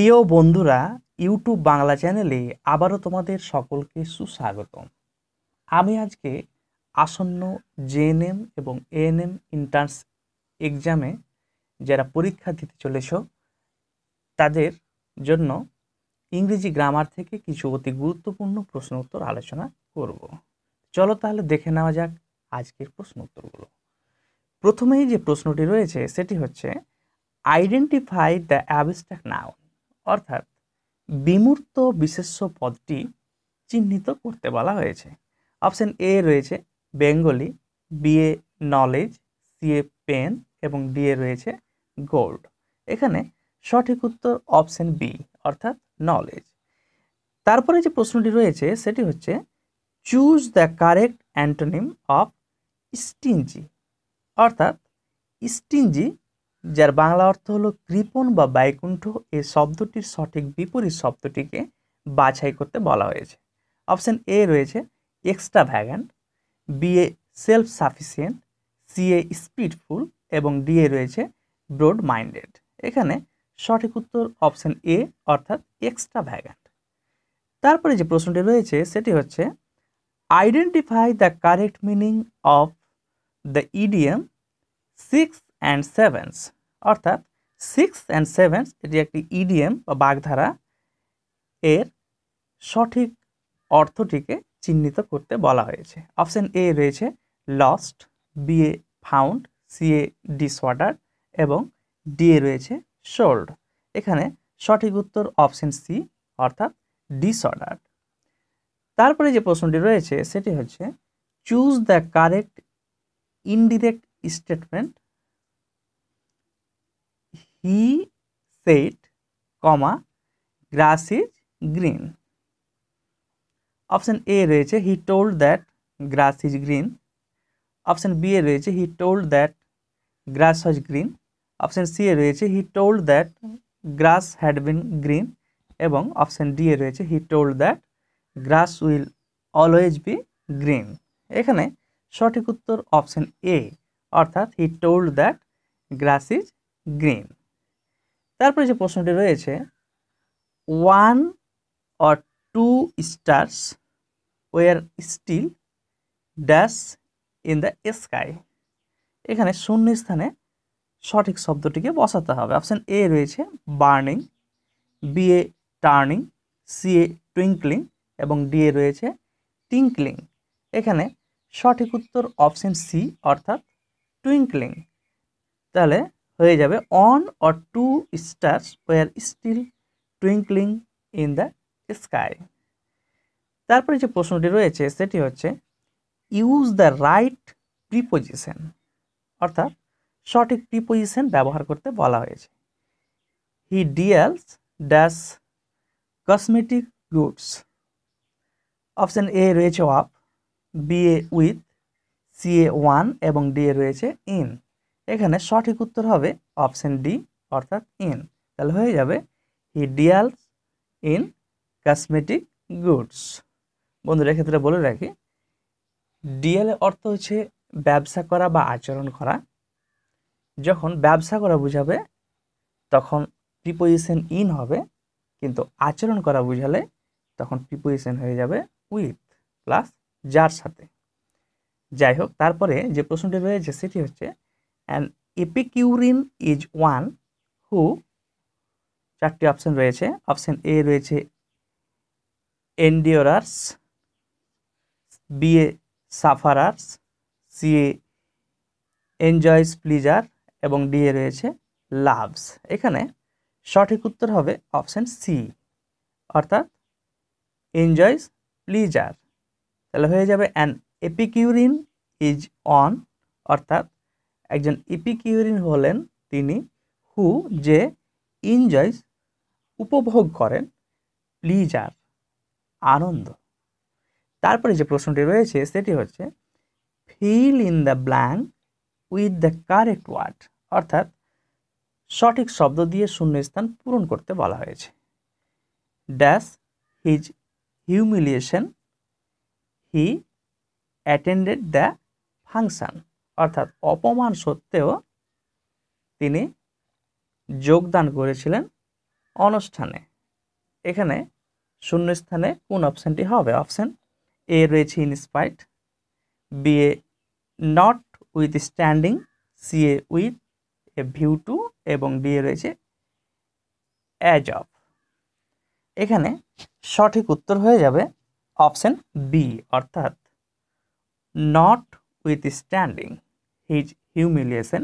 প্রিয় বন্ধুরা ইউটিউব বাংলা চ্যানেলে আবারও তোমাদের সকলকে সুস্বাগতম আমি আজকে আসন্ন জেএনএম এবং এএনএম এন্ট্রান্স এক্সামে যারা পরীক্ষা দিতে চলেছ তাদের জন্য ইংরেজি গ্রামার থেকে কিছু অতি গুরুত্বপূর্ণ প্রশ্ন উত্তর আলোচনা করব চলো তাহলে দেখে নেওয়া যাক আজকের প্রশ্ন উত্তরগুলো প্রথমেই যে প্রশ্নটি রয়েছে সেটি হচ্ছে আইডেন্টিফাই দ্য অ্যাবস্ট্রাক্ট নাও অর্থাৎ বিমূর্ত বিশেষ্য পদটি চিহ্নিত করতে বলা হয়েছে অপশন এ রয়েছে বেঙ্গলি বি এ নলেজ সি এ পেন এবং ডি এ রয়েছে গোল্ড এখানে সঠিক উত্তর অপশন বি অর্থাৎ নলেজ তারপরে যে প্রশ্নটি রয়েছে সেটি হচ্ছে choose the correct antonym of stingy অর্থাৎ স্টিঞ্জি যার বাংলা অর্থ হলো কৃপণ বা বাইকুণ্ঠ এই শব্দটির সঠিক বিপরীত শব্দটিকে বাছাই করতে বলা হয়েছে অপশান এ রয়েছে এক্সট্রা ভ্যাগান বি এ সেলফ সাফিসিয়েন্ট সি এ স্পিডফুল এবং ডি এ রয়েছে ব্রড মাইন্ডেড এখানে সঠিক উত্তর অপশান এ অর্থাৎ এক্সট্রা ভ্যাগান্ট তারপরে যে প্রশ্নটি রয়েছে সেটি হচ্ছে identify the correct meaning of the idiom six and sevens অর্থাৎ সিক্স অ্যান্ড সেভেন্স এটি একটি ইডিএম বা বাগধারা এর সঠিক অর্থটিকে চিহ্নিত করতে বলা হয়েছে অপশন এ রয়েছে লস্ট বি এ ফাউন্ড সি এ ডিসওয়ার্ডার এবং ডি এ রয়েছে শোল্ড এখানে সঠিক উত্তর অপশন সি অর্থাৎ ডিসঅর্ডার তারপরে যে প্রশ্নটি রয়েছে সেটি হচ্ছে choose the correct indirect statement he said comma grass is green option A রয়েছে he told that grass is green option B এ রয়েছে he told that grass was green option C এ রয়েছে he told that grass had been green এবং option D এ রয়েছে he told that grass will always be green এখানে সঠিক উত্তর অপশান এ অর্থাৎ he told that grass is green তারপরে যে প্রশ্নটি রয়েছে one or two stars were still dash in the sky এখানে শূন্য স্থানে সঠিক শব্দটিকে বসাতে হবে অপশান এ রয়েছে বার্নিং বি এ টার্নিং সি এ টুইঙ্কলিং এবং ডি এ রয়েছে টিঙ্কলিং এখানে সঠিক উত্তর অপশান সি অর্থাৎ টুইঙ্কলিং তাহলে হয়ে যাবে one or two star were still twinkling in the sky তারপরে যে প্রশ্নটি রয়েছে সেটি হচ্ছে ইউজ দ্য রাইট প্রিপোজিশন অর্থাৎ সঠিক প্রিপোজিশন ব্যবহার করতে বলা হয়েছে হি ডিয়ালস ড্যাস কসমেটিক গুডস অপশান এ রয়েছে অফ বি এ উইথ সি এ ওয়ান এবং ডি এ রয়েছে ইন এখানে সঠিক উত্তর হবে অপশন ডি অর্থাৎ ইন তাহলে হয়ে যাবে he deals in cosmetic goods বন্ধুরা এক্ষেত্রে বলে রাখি ডিএল অর্থ হচ্ছে ব্যবসা করা বা আচরণ করা যখন ব্যবসা করা বুঝাবে তখন প্রিপোজিশন ইন হবে কিন্তু আচরণ করা বুঝালে তখন প্রিপোজিশন হয়ে যাবে উইথ প্লাস যার সাথে যাই হোক তারপরে যে প্রশ্নটি রয়েছে সেটি হচ্ছে an epicurean is one who চারটি অপশন রয়েছে অপশন এ রয়েছে এন্ডিওরার্স বি এ সাফারার্স সি এ এনজয়স প্লিজার এবং ডি এ রয়েছে লাভস এখানে সঠিক উত্তর হবে অপশন সি অর্থাৎ এনজয়স প্লিজার তাহলে হয়ে যাবে অ্যান এপিকিউরিন ইজ অন অর্থাৎ একজন ইপিকিউরিন হলেন তিনি হু যে ইনজয়স উপভোগ করেন প্লিজার আনন্দ তারপরে যে প্রশ্নটি রয়েছে সেটি হচ্ছে fill in the blank with the correct word অর্থাৎ সঠিক শব্দ দিয়ে শূন্যস্থান পূরণ করতে বলা হয়েছে dash his humiliation he attended the function অর্থাৎ অপমান সত্ত্বেও তিনি যোগদান করেছিলেন অনুষ্ঠানে এখানে শূন্যস্থানে কোন অপশানটি হবে অপশান এ রয়েছে ইনস্পাইট বি এ নট উইথ স্ট্যান্ডিং সি এ উইথ এ ভিউ টু এবং বি এ রয়েছে অ্যাজ অফ এখানে সঠিক উত্তর হয়ে যাবে অপশান বি অর্থাৎ notwithstanding his humiliation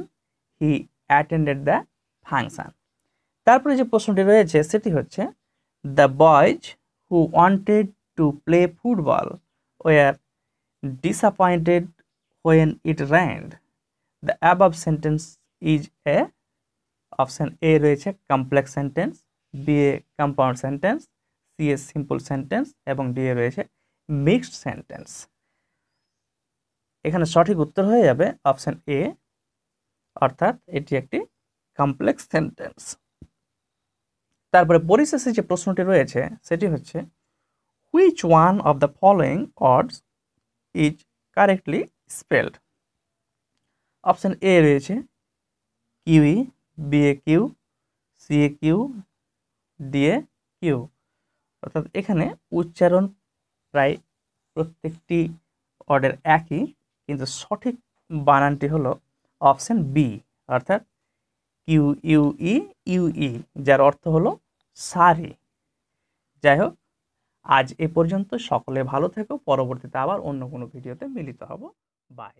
he attended the function তারপরে যে প্রশ্নটি রয়েছে সেটি হচ্ছে the boys who wanted to play football were disappointed when it rained the above sentence is a option A রয়েছে কমপ্লেক্স সেন্টেন্স বি এ compound sentence C এ simple sentence এবং ডি এ রয়েছে মিক্সড সেন্টেন্স এখানে সঠিক উত্তর হয়ে যাবে অপশান এ অর্থাৎ এটি একটি কমপ্লেক্স সেন্টেন্স তারপরে পরিশেষে যে প্রশ্নটি রয়েছে সেটি হচ্ছে which one of the following words is correctly spelled option A রয়েছে কিউই বিএ কিউ সি এ কিউ ডি এ কিউ অর্থাৎ এখানে উচ্চারণ প্রায় প্রত্যেকটি অর্ডার একই কিন্তু সঠিক বানানটি হলো অপশান বি অর্থাৎ Q U E U E যার অর্থ হলো সারি যাই হোক আজ এ পর্যন্ত সকলে ভালো থেকো পরবর্তীতে আবার অন্য কোনো ভিডিওতে মিলিত হব বাই